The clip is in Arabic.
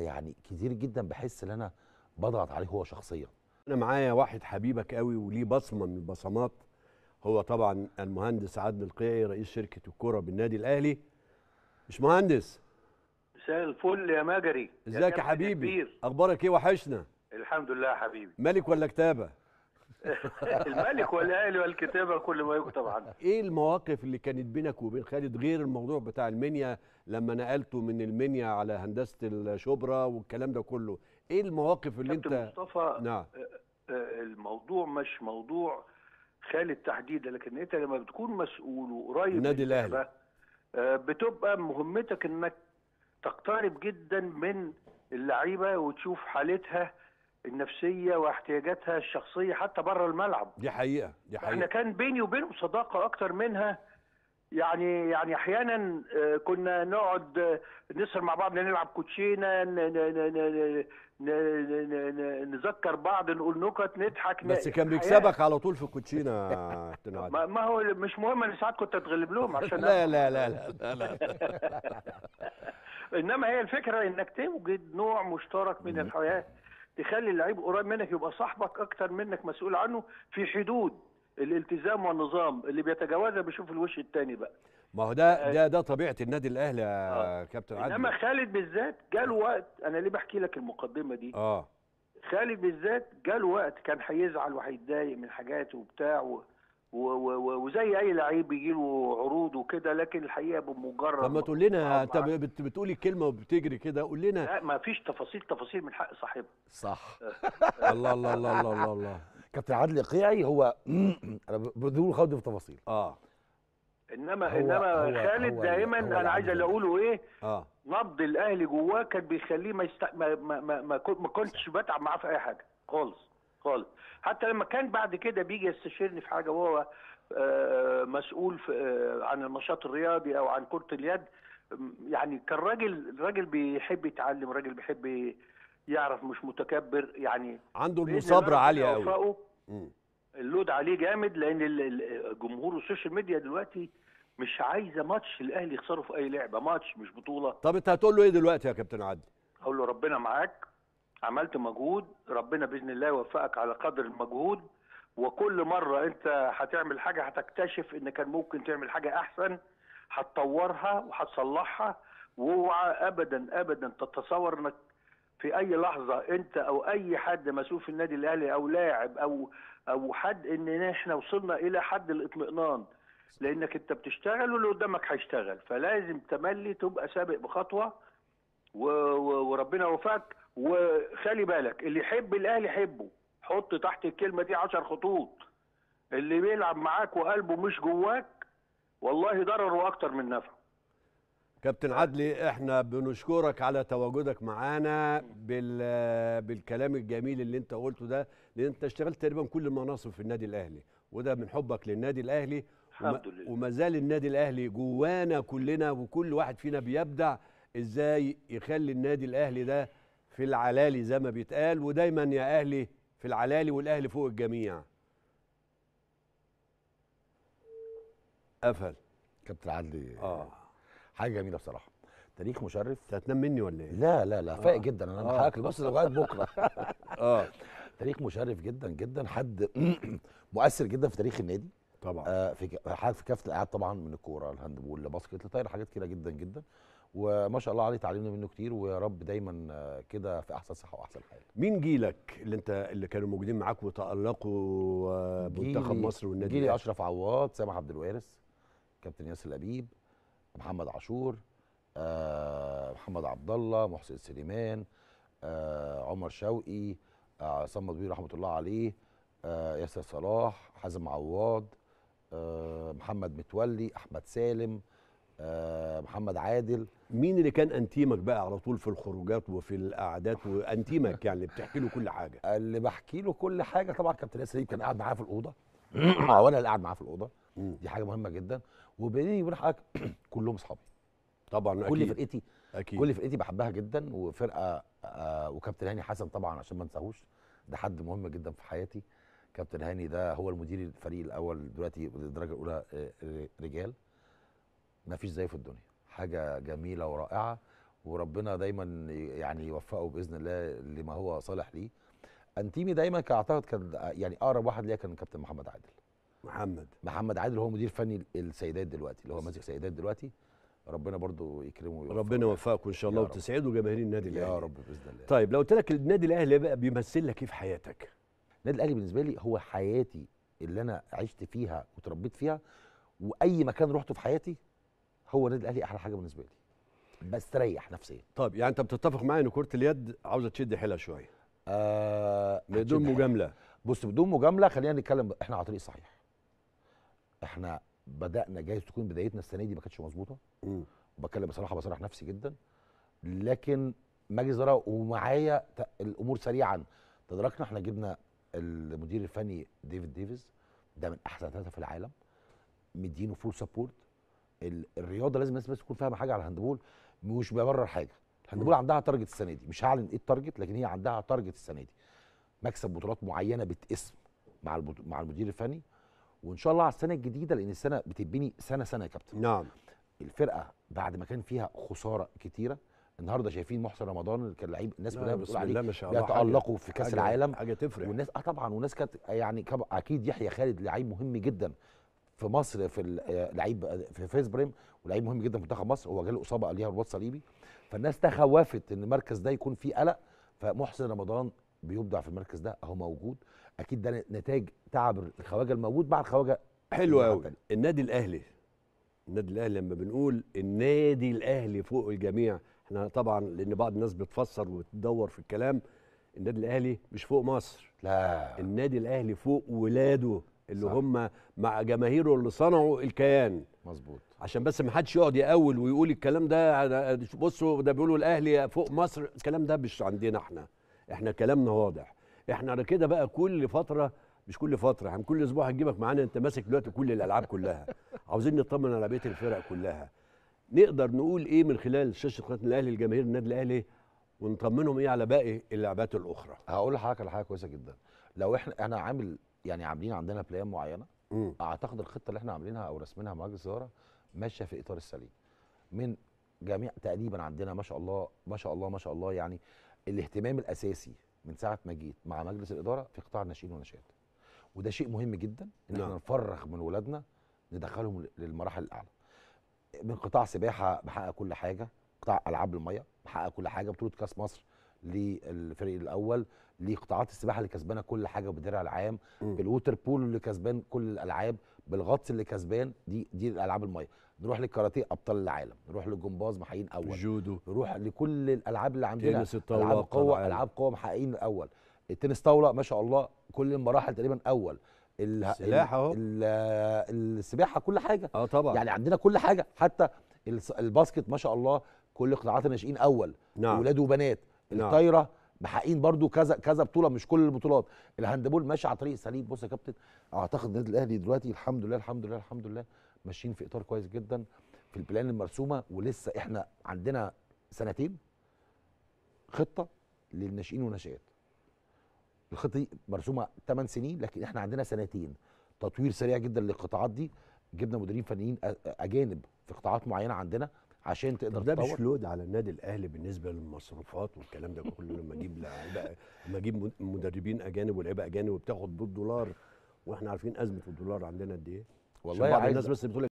يعني كتير جدا بحس ان انا بضغط عليه هو شخصيا انا معايا واحد حبيبك قوي وليه بصمه من البصمات هو طبعا المهندس عادل القيعي رئيس شركه الكوره بالنادي الاهلي مش مهندس مساء الفل يا مجري ازيك يا حبيبي اخبارك ايه وحشنا الحمد لله يا حبيبي ملك ولا كتابه الملك والاهلي والكتابه كل ما يكتب عنه ايه المواقف اللي كانت بينك وبين خالد غير الموضوع بتاع المنيا لما نقلته من المنيا على هندسه الشبرا والكلام ده كله ايه المواقف اللي انت مصطفى نعم آه، آه، الموضوع مش موضوع خالد تحديدا لكن انت لما بتكون مسؤول وقريب النادي الاهلي آه، بتبقى مهمتك انك تقترب جدا من اللعيبه وتشوف حالتها النفسيه واحتياجاتها الشخصيه حتى بره الملعب دي حقيقه دي حقيقه احنا كان بيني وبينهم صداقه اكتر منها يعني يعني احيانا آه، كنا نقعد آه، نسهر مع بعض نلعب كوتشينه نذكر بعض نقول نكت نضحك بس كان بيكسبك على طول في الكوتشينه ما هو مش مهم انا ساعات كنت اتغلب لهم عشان لا, لا لا لا لا لا, لا. انما هي الفكره انك توجد نوع مشترك من الحياه تخلي اللعيب قريب منك يبقى صاحبك اكتر منك مسؤول عنه في حدود الالتزام والنظام اللي بيتجاوزها بيشوف الوش الثاني بقى ما هو ده آه. ده ده طبيعه النادي الاهلي يا آه. كابتن عادل انما خالد بالذات جاله آه. وقت انا ليه بحكي لك المقدمه دي اه خالد بالذات جاله وقت كان هيزعل وهيتضايق من حاجات وبتاع و... وزي اي لعيب بيجي له عروض وكده لكن الحقيقه بمجرد طب ما تقول لنا انت بتقولي الكلمه وبتجري كده قول لنا لا ما فيش تفاصيل تفاصيل من حق صاحبها صح الله الله الله الله الله كابتن عادل قيعي هو انا بدور خوض في تفاصيل اه انما هو انما هو خالد هو دائما هو انا عايز اقوله ايه آه. نبض الاهلي جواه كان بيخليه ما, يست... ما ما ما, ما كنتش بتعب معاه في اي حاجه خالص خالص حتى لما كان بعد كده بيجي يستشيرني في حاجه وهو آه، مسؤول آه، عن النشاط الرياضي او عن كره اليد يعني كان راجل راجل بيحب يتعلم راجل بيحب يعرف مش متكبر يعني عنده المصابره عاليه قوي اللود عليه جامد لان جمهور السوشيال ميديا دلوقتي مش عايزه ماتش الاهلي يخسره في اي لعبه ماتش مش بطوله طب انت هتقول له ايه دلوقتي يا كابتن عادل هقول له ربنا معاك عملت مجهود ربنا باذن الله يوفقك على قدر المجهود وكل مره انت هتعمل حاجه هتكتشف ان كان ممكن تعمل حاجه احسن هتطورها وهتصلحها واوعى ابدا ابدا تتصور انك في اي لحظه انت او اي حد مسؤول في النادي الاهلي او لاعب او او حد ان احنا وصلنا الى حد الاطمئنان لانك انت بتشتغل واللي قدامك هيشتغل فلازم تملي تبقى سابق بخطوه وربنا يوفقك وخلي بالك اللي يحب الاهلي حبه حط تحت الكلمه دي 10 خطوط اللي بيلعب معاك وقلبه مش جواك والله ضرره اكتر من نفعه كابتن عدلي احنا بنشكرك على تواجدك معانا بالكلام الجميل اللي انت قلته ده لان انت اشتغلت تقريبا كل المناصب في النادي الاهلي وده من حبك للنادي الاهلي الحمد لله وما زال النادي الاهلي جوانا كلنا وكل واحد فينا بيبدع ازاي يخلي النادي الاهلي ده في العلالي زي ما بيتقال ودايما يا اهلي في العلالي والاهلي فوق الجميع قفل كابتن عدلي اه حاجه جميله بصراحه تاريخ مشرف انت هتنام مني ولا ايه؟ لا لا لا فايق آه. جدا انا آه. هحرقك بس لغايه بكره اه تاريخ مشرف جدا جدا حد مؤثر جدا في تاريخ النادي طبعا آه في حاجه في كافه الالعاب طبعا من الكوره الهاندبول لباسكت لطايره حاجات كتيره جدا جدا وما شاء الله عليه اتعلمنا منه كتير ويا رب دايما آه، كده في احسن صحه واحسن حال مين جيلك اللي انت اللي كانوا موجودين معاك وتالقوا آه، منتخب مصر والنادي جيلي اشرف عواد سامح عبد الوارث كابتن ياسر لبيب محمد عاشور آه، محمد عبد الله محسن سليمان عمر شوقي عصام آه رحمه الله عليه ياسر صلاح حازم عواد محمد متولي احمد سالم آه، محمد عادل مين اللي كان انتيمك بقى على طول في الخروجات وفي القعدات وانتيمك يعني اللي بتحكي له كل حاجه اللي بحكي له كل حاجه طبعا كابتن ياسر كان قاعد معايا في الاوضه آه، وانا اللي قاعد معاه في الاوضه دي حاجه مهمه جدا وبيني وبين حضرتك كلهم اصحابي طبعا كل اكيد كل فرقتي اكيد كل فرقتي بحبها جدا وفرقه آه وكابتن هاني حسن طبعا عشان ما انساهوش ده حد مهم جدا في حياتي كابتن هاني ده هو المدير الفريق الاول دلوقتي الدرجه الاولى آه، رجال ما فيش زيه في الدنيا حاجه جميله ورائعه وربنا دايما يعني يوفقه باذن الله لما هو صالح ليه انتيمي دايما اعتقد كان يعني اقرب واحد ليا كان كابتن محمد عادل محمد محمد عادل هو مدير فني السيدات دلوقتي اللي هو ماسك سيدات دلوقتي ربنا برضو يكرمه ويوفقه ربنا يوفقكم ان شاء الله وتسعدوا جماهير النادي الاهلي يا رب باذن الله طيب لو قلت لك النادي الاهلي بقى بيمثل لك ايه في حياتك؟ النادي الاهلي بالنسبه لي هو حياتي اللي انا عشت فيها وتربيت فيها واي مكان رحته في حياتي هو النادي الاهلي احلى حاجه بالنسبه لي بستريح نفسيا طيب يعني انت بتتفق معايا ان كره اليد عاوزه تشد حيلها شويه آه بدون مجامله بص بدون مجامله خلينا نتكلم احنا على طريق صحيح احنا بدانا جايز تكون بدايتنا السنه دي ما كانتش مظبوطه وبتكلم بصراحه بصراحه نفسي جدا لكن مجلس اداره ومعايا الامور سريعا تدركنا احنا جبنا المدير الفني ديفيد ديفيز ده من احسن ثلاثه في العالم مدينه فول سبورت الرياضه لازم الناس بس تكون فاهمه حاجه على الهاندبول مش ببرر حاجه الهاندبول عندها تارجت السنه دي مش هعلن ايه التارجت لكن هي عندها تارجت السنه دي مكسب بطولات معينه بتقسم مع مع المدير الفني وان شاء الله على السنه الجديده لان السنه بتتبني سنه سنه يا كابتن نعم الفرقه بعد ما كان فيها خساره كتيره النهارده شايفين محسن رمضان اللي كان لعيب الناس كلها نعم، بتقول عليه بيتالقوا في كاس حاجة العالم حاجه تفرق والناس اه طبعا والناس كانت يعني اكيد يحيى خالد لعيب مهم جدا في مصر في آه، لعيب آه، في فيس بريم ولعيب مهم جدا في منتخب مصر هو جاله اصابه قال ليها رباط صليبي فالناس تخوفت ان المركز ده يكون فيه قلق فمحسن رمضان بيبدع في المركز ده اهو موجود اكيد ده نتاج تعب الخواجه الموجود مع الخواجه حلو قوي النادي الاهلي النادي الاهلي لما بنقول النادي الاهلي فوق الجميع احنا طبعا لان بعض الناس بتفسر وتدور في الكلام النادي الاهلي مش فوق مصر لا النادي الاهلي فوق ولاده اللي صح. هم مع جماهيره اللي صنعوا الكيان مظبوط عشان بس ما حدش يقعد يقول ويقول الكلام ده بصوا ده بيقولوا الاهلي فوق مصر الكلام ده مش عندنا احنا احنا كلامنا واضح احنا على كده بقى كل فتره مش كل فتره احنا يعني كل اسبوع هنجيبك معانا انت ماسك دلوقتي كل الالعاب كلها عاوزين نطمن على بقيه الفرق كلها نقدر نقول ايه من خلال شاشه قناه الاهلي لجماهير النادي الاهلي ونطمنهم ايه على باقي اللعبات الاخرى هقول لحضرتك على حاجه كويسه جدا لو احنا انا عامل يعني عاملين عندنا بلان معينه مم. اعتقد الخطه اللي احنا عاملينها او راسمينها مع مجلس الاداره ماشيه في اطار السليم من جميع تقريبا عندنا ما شاء الله ما شاء الله ما شاء الله يعني الاهتمام الاساسي من ساعه ما جيت مع مجلس الاداره في قطاع الناشئين والناشئات وده شيء مهم جدا ان احنا نعم. نفرغ من ولادنا ندخلهم للمراحل الاعلى من قطاع سباحه محقق كل حاجه قطاع العاب الميه محقق كل حاجه بطوله كاس مصر للفريق الاول لقطاعات السباحه اللي كسبانه كل حاجه بالدرع العام بالووتر بول اللي كسبان كل الالعاب بالغطس اللي كسبان دي دي الالعاب الميه نروح للكاراتيه ابطال العالم نروح للجمباز محققين اول جودو نروح لكل الالعاب اللي عندنا تنس الطاوله العاب قوه العاب قوه محققين الاول التنس طاوله ما شاء الله كل المراحل تقريبا اول السباحه اهو السباحه كل حاجه اه طبعا يعني عندنا كل حاجه حتى الباسكت ما شاء الله كل قطاعات الناشئين اول نعم. ولاد وبنات نعم. الطايره محققين برضو كذا كذا بطوله مش كل البطولات الهاندبول ماشي على طريق سليم بص يا كابتن اعتقد النادي الاهلي دلوقتي الحمد لله الحمد لله الحمد لله ماشيين في اطار كويس جدا في البلان المرسومه ولسه احنا عندنا سنتين خطه للناشئين والناشئات الخطه دي مرسومه 8 سنين لكن احنا عندنا سنتين تطوير سريع جدا للقطاعات دي جبنا مديرين فنيين اجانب في قطاعات معينه عندنا عشان تقدر ده مش لود على النادي الاهلي بالنسبه للمصروفات والكلام ده كله لما اجيب لعيبه لما اجيب مدربين اجانب ولاعيبه اجانب وبتاخد بالدولار واحنا عارفين ازمه الدولار عندنا قد ايه والله بعض الناس بس بتقول